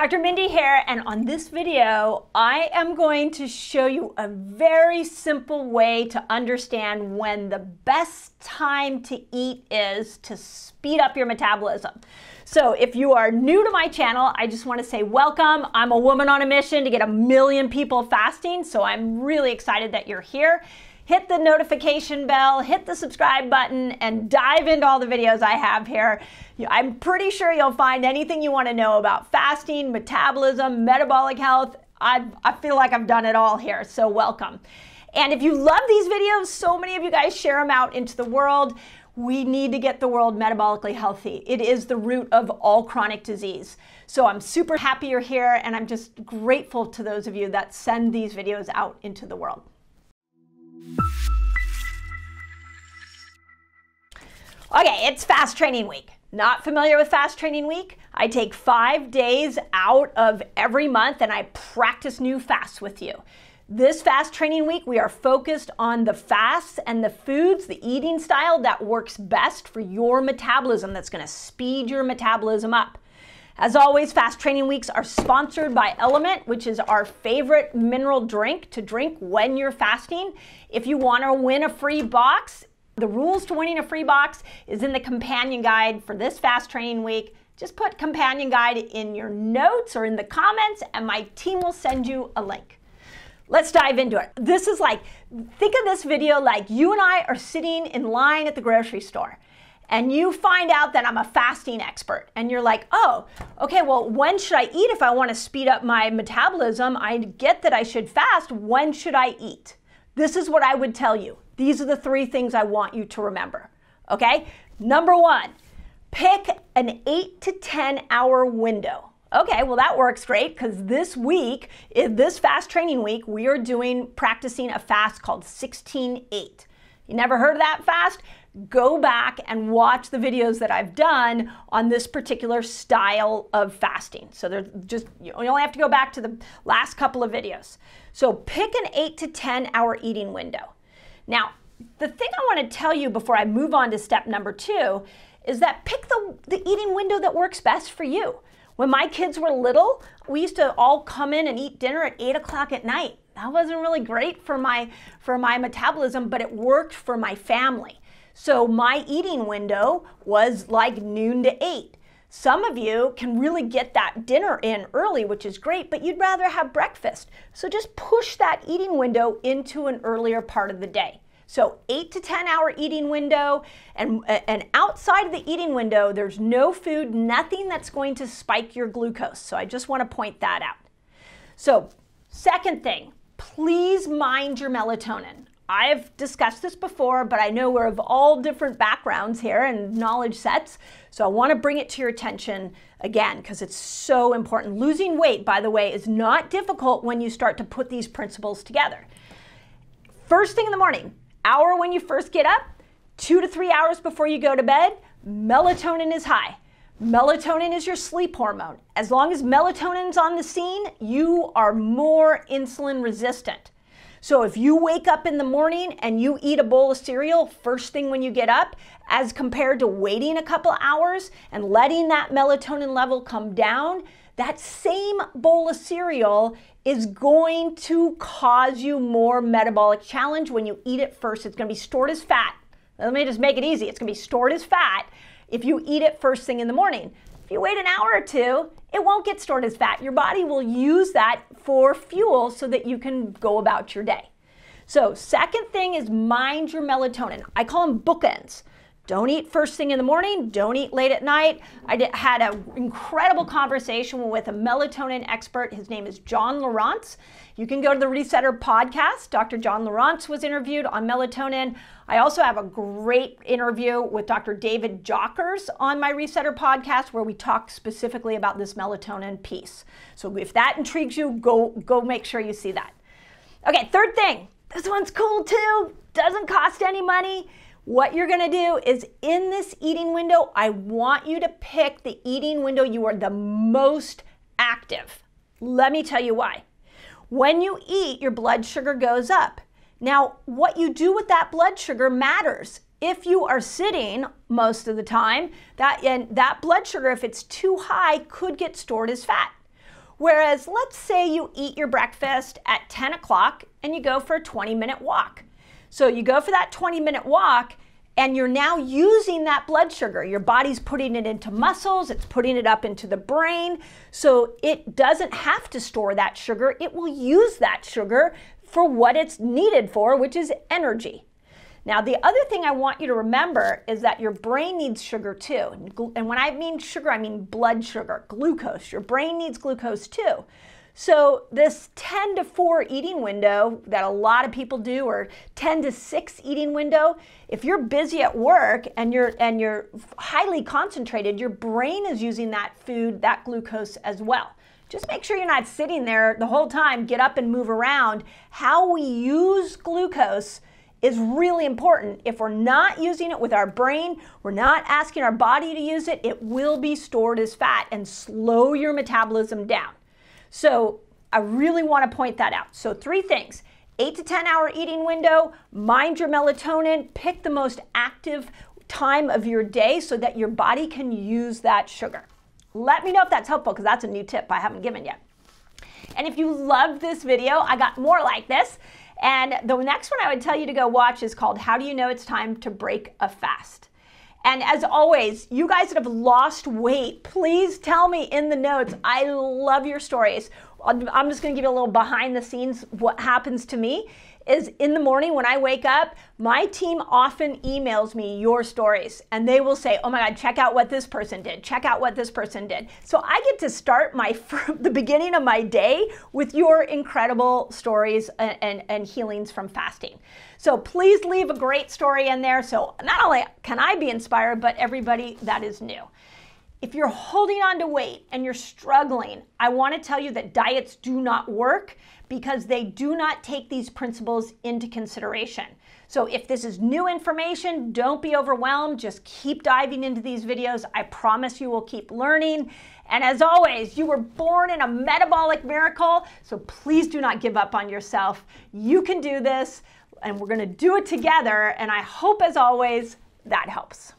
Dr. Mindy here, and on this video, I am going to show you a very simple way to understand when the best time to eat is to speed up your metabolism. So if you are new to my channel, I just want to say welcome. I'm a woman on a mission to get a million people fasting, so I'm really excited that you're here hit the notification bell, hit the subscribe button, and dive into all the videos I have here. I'm pretty sure you'll find anything you want to know about fasting, metabolism, metabolic health. I, I feel like I've done it all here, so welcome. And if you love these videos, so many of you guys share them out into the world. We need to get the world metabolically healthy. It is the root of all chronic disease. So I'm super happy you're here, and I'm just grateful to those of you that send these videos out into the world. Okay, it's fast training week. Not familiar with fast training week? I take five days out of every month and I practice new fasts with you. This fast training week, we are focused on the fasts and the foods, the eating style that works best for your metabolism, that's gonna speed your metabolism up. As always, fast training weeks are sponsored by Element, which is our favorite mineral drink to drink when you're fasting. If you want to win a free box, the rules to winning a free box is in the companion guide for this fast training week. Just put companion guide in your notes or in the comments, and my team will send you a link. Let's dive into it. This is like, think of this video like you and I are sitting in line at the grocery store and you find out that I'm a fasting expert and you're like, oh, okay, well, when should I eat if I want to speed up my metabolism? I get that I should fast. When should I eat? This is what I would tell you. These are the three things I want you to remember. Okay? Number one, pick an eight to 10 hour window. Okay, well, that works great because this week, eh, this fast training week, we are doing practicing a fast called 16 8. You never heard of that fast? go back and watch the videos that I've done on this particular style of fasting. So there's just you only have to go back to the last couple of videos. So pick an 8 to 10 hour eating window. Now, the thing I want to tell you before I move on to step number 2 is that pick the, the eating window that works best for you. When my kids were little, we used to all come in and eat dinner at 8 o'clock at night. That wasn't really great for my, for my metabolism, but it worked for my family. So my eating window was like noon to eight. Some of you can really get that dinner in early, which is great, but you'd rather have breakfast. So just push that eating window into an earlier part of the day. So 8 to 10 hour eating window and and outside of the eating window there's no food, nothing that's going to spike your glucose. So I just want to point that out. So second thing, please mind your melatonin. I've discussed this before, but I know we're of all different backgrounds here and knowledge sets. So I want to bring it to your attention again because it's so important. Losing weight, by the way, is not difficult when you start to put these principles together. First thing in the morning, hour when you first get up, two to three hours before you go to bed, melatonin is high. Melatonin is your sleep hormone. As long as melatonin's on the scene, you are more insulin resistant. So if you wake up in the morning and you eat a bowl of cereal first thing when you get up, as compared to waiting a couple hours and letting that melatonin level come down, that same bowl of cereal is going to cause you more metabolic challenge when you eat it first. It's going to be stored as fat. Let me just make it easy. It's going to be stored as fat if you eat it first thing in the morning. If you wait an hour or two, it won't get stored as fat. Your body will use that for fuel so that you can go about your day. So, second thing is mind your melatonin. I call them bookends. Don't eat first thing in the morning. Don't eat late at night. I did, had an incredible conversation with a melatonin expert. His name is John Laurence. You can go to the Resetter podcast. Dr. John Laurence was interviewed on melatonin. I also have a great interview with Dr. David Jockers on my Resetter podcast where we talk specifically about this melatonin piece. So if that intrigues you, go, go make sure you see that. Okay, third thing. This one's cool too. Doesn't cost any money. What you're gonna do is in this eating window, I want you to pick the eating window you are the most active. Let me tell you why. When you eat, your blood sugar goes up. Now, what you do with that blood sugar matters. If you are sitting most of the time, that and that blood sugar if it's too high could get stored as fat. Whereas let's say you eat your breakfast at 10 o'clock and you go for a 20 minute walk. So you go for that 20 minute walk and you're now using that blood sugar. Your body's putting it into muscles, it's putting it up into the brain. So it doesn't have to store that sugar, it will use that sugar for what it's needed for, which is energy. Now, the other thing I want you to remember is that your brain needs sugar too. And when I mean sugar, I mean blood sugar, glucose. Your brain needs glucose too. So, this 10 to 4 eating window that a lot of people do or 10 to 6 eating window, if you're busy at work and you're and you're highly concentrated, your brain is using that food, that glucose as well. Just make sure you're not sitting there the whole time, get up and move around. How we use glucose is really important. If we're not using it with our brain, we're not asking our body to use it, it will be stored as fat and slow your metabolism down. So I really want to point that out. So, three things eight to 10 hour eating window, mind your melatonin, pick the most active time of your day so that your body can use that sugar. Let me know if that's helpful because that's a new tip I haven't given yet. And if you loved this video, I got more like this. And the next one I would tell you to go watch is called How Do You Know It's Time to Break a Fast? And as always, you guys that have lost weight, please tell me in the notes. I love your stories. I'm just going to give you a little behind the scenes what happens to me is in the morning when I wake up, my team often emails me your stories and they will say, "Oh my god, check out what this person did. Check out what this person did." So I get to start my the beginning of my day with your incredible stories and, and, and healings from fasting. So please leave a great story in there so not only can I be inspired, but everybody that is new. If you're holding on to weight and you're struggling, I want to tell you that diets do not work because they do not take these principles into consideration. So if this is new information, don't be overwhelmed. Just keep diving into these videos. I promise you will keep learning. And as always, you were born in a metabolic miracle, so please do not give up on yourself. You can do this, and we're going to do it together. And I hope, as always, that helps.